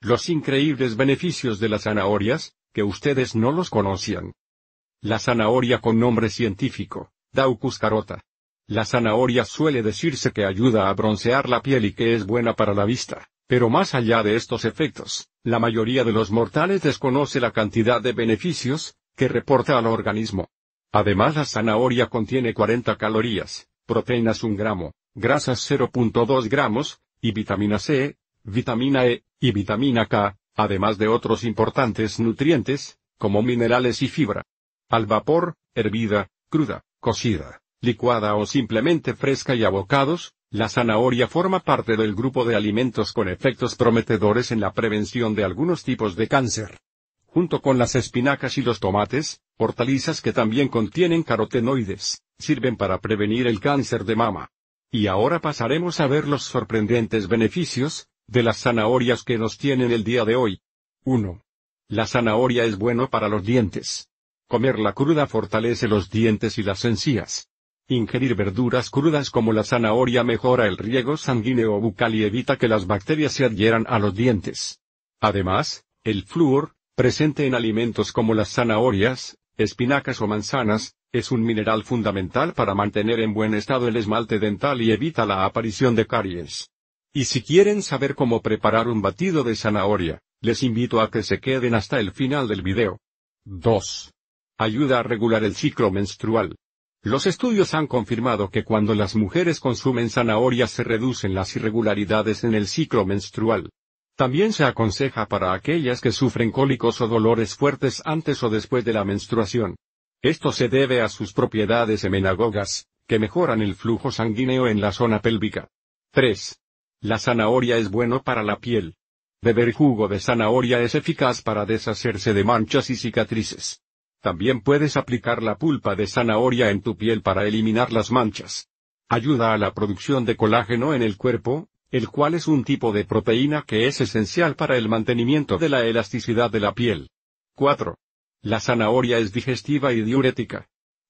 Los increíbles beneficios de las zanahorias, que ustedes no los conocían. La zanahoria con nombre científico, Daucus carota. La zanahoria suele decirse que ayuda a broncear la piel y que es buena para la vista, pero más allá de estos efectos, la mayoría de los mortales desconoce la cantidad de beneficios que reporta al organismo. Además la zanahoria contiene 40 calorías, proteínas 1 gramo, grasas 0.2 gramos, y vitamina C, vitamina E, y vitamina K, además de otros importantes nutrientes, como minerales y fibra. Al vapor, hervida, cruda, cocida, licuada o simplemente fresca y abocados, la zanahoria forma parte del grupo de alimentos con efectos prometedores en la prevención de algunos tipos de cáncer. Junto con las espinacas y los tomates, hortalizas que también contienen carotenoides, sirven para prevenir el cáncer de mama. Y ahora pasaremos a ver los sorprendentes beneficios, de las zanahorias que nos tienen el día de hoy. 1. La zanahoria es bueno para los dientes. Comerla cruda fortalece los dientes y las encías. Ingerir verduras crudas como la zanahoria mejora el riego sanguíneo bucal y evita que las bacterias se adhieran a los dientes. Además, el flúor, presente en alimentos como las zanahorias, espinacas o manzanas, es un mineral fundamental para mantener en buen estado el esmalte dental y evita la aparición de caries. Y si quieren saber cómo preparar un batido de zanahoria, les invito a que se queden hasta el final del video. 2. Ayuda a regular el ciclo menstrual. Los estudios han confirmado que cuando las mujeres consumen zanahoria se reducen las irregularidades en el ciclo menstrual. También se aconseja para aquellas que sufren cólicos o dolores fuertes antes o después de la menstruación. Esto se debe a sus propiedades hemenagogas, que mejoran el flujo sanguíneo en la zona pélvica. 3. La zanahoria es bueno para la piel. Beber jugo de zanahoria es eficaz para deshacerse de manchas y cicatrices. También puedes aplicar la pulpa de zanahoria en tu piel para eliminar las manchas. Ayuda a la producción de colágeno en el cuerpo, el cual es un tipo de proteína que es esencial para el mantenimiento de la elasticidad de la piel. 4. La zanahoria es digestiva y diurética.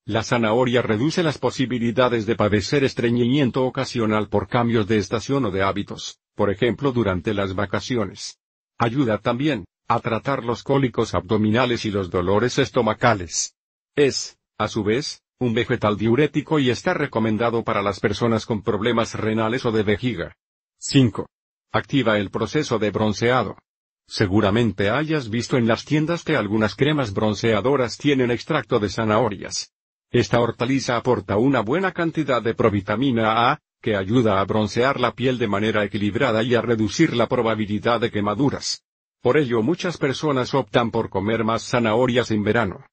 La zanahoria reduce las posibilidades de padecer estreñimiento ocasional por cambios de estación o de hábitos, por ejemplo durante las vacaciones. Ayuda también, a tratar los cólicos abdominales y los dolores estomacales. Es, a su vez, un vegetal diurético y está recomendado para las personas con problemas renales o de vejiga. 5. Activa el proceso de bronceado. Seguramente hayas visto en las tiendas que algunas cremas bronceadoras tienen extracto de zanahorias. Esta hortaliza aporta una buena cantidad de provitamina A, que ayuda a broncear la piel de manera equilibrada y a reducir la probabilidad de quemaduras. Por ello muchas personas optan por comer más zanahorias en verano.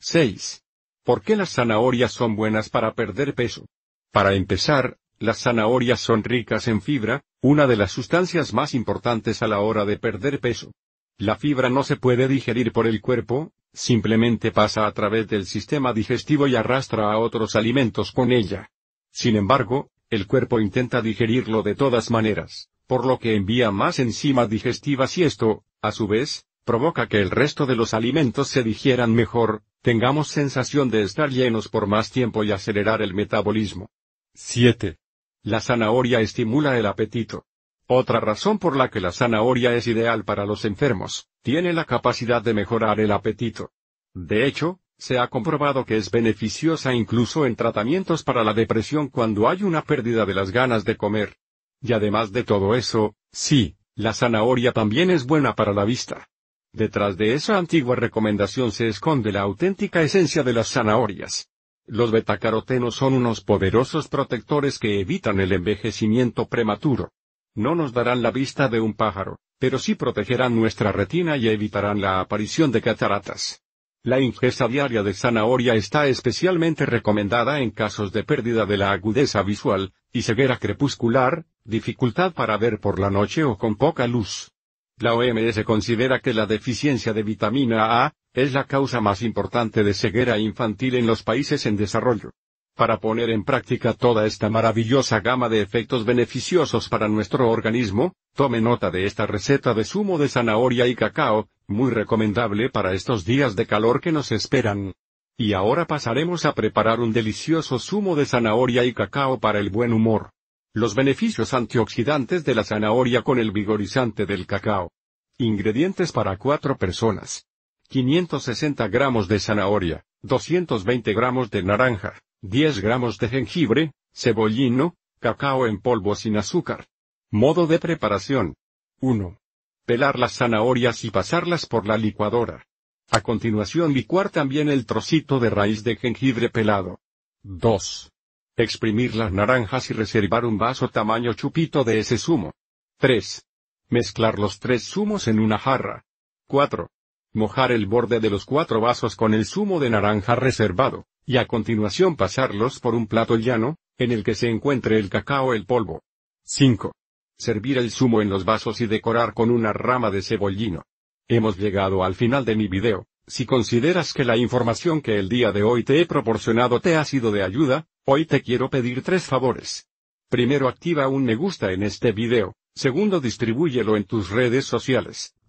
6. ¿Por qué las zanahorias son buenas para perder peso? Para empezar, las zanahorias son ricas en fibra, una de las sustancias más importantes a la hora de perder peso. La fibra no se puede digerir por el cuerpo, simplemente pasa a través del sistema digestivo y arrastra a otros alimentos con ella. Sin embargo, el cuerpo intenta digerirlo de todas maneras, por lo que envía más enzimas digestivas y esto, a su vez, provoca que el resto de los alimentos se digieran mejor, tengamos sensación de estar llenos por más tiempo y acelerar el metabolismo. 7. La zanahoria estimula el apetito. Otra razón por la que la zanahoria es ideal para los enfermos, tiene la capacidad de mejorar el apetito. De hecho, se ha comprobado que es beneficiosa incluso en tratamientos para la depresión cuando hay una pérdida de las ganas de comer. Y además de todo eso, sí, la zanahoria también es buena para la vista. Detrás de esa antigua recomendación se esconde la auténtica esencia de las zanahorias. Los betacarotenos son unos poderosos protectores que evitan el envejecimiento prematuro. No nos darán la vista de un pájaro, pero sí protegerán nuestra retina y evitarán la aparición de cataratas. La ingesta diaria de zanahoria está especialmente recomendada en casos de pérdida de la agudeza visual, y ceguera crepuscular, dificultad para ver por la noche o con poca luz. La OMS considera que la deficiencia de vitamina A es la causa más importante de ceguera infantil en los países en desarrollo para poner en práctica toda esta maravillosa gama de efectos beneficiosos para nuestro organismo, tome nota de esta receta de zumo de zanahoria y cacao, muy recomendable para estos días de calor que nos esperan. Y ahora pasaremos a preparar un delicioso zumo de zanahoria y cacao para el buen humor. Los beneficios antioxidantes de la zanahoria con el vigorizante del cacao. Ingredientes para cuatro personas. 560 gramos de zanahoria, 220 gramos de naranja, 10 gramos de jengibre, cebollino, cacao en polvo sin azúcar. Modo de preparación. 1. Pelar las zanahorias y pasarlas por la licuadora. A continuación licuar también el trocito de raíz de jengibre pelado. 2. Exprimir las naranjas y reservar un vaso tamaño chupito de ese zumo. 3. Mezclar los tres zumos en una jarra. 4. Mojar el borde de los cuatro vasos con el zumo de naranja reservado y a continuación pasarlos por un plato llano, en el que se encuentre el cacao el polvo. 5. Servir el zumo en los vasos y decorar con una rama de cebollino. Hemos llegado al final de mi video. Si consideras que la información que el día de hoy te he proporcionado te ha sido de ayuda, hoy te quiero pedir tres favores. Primero activa un me gusta en este video, segundo distribúyelo en tus redes sociales,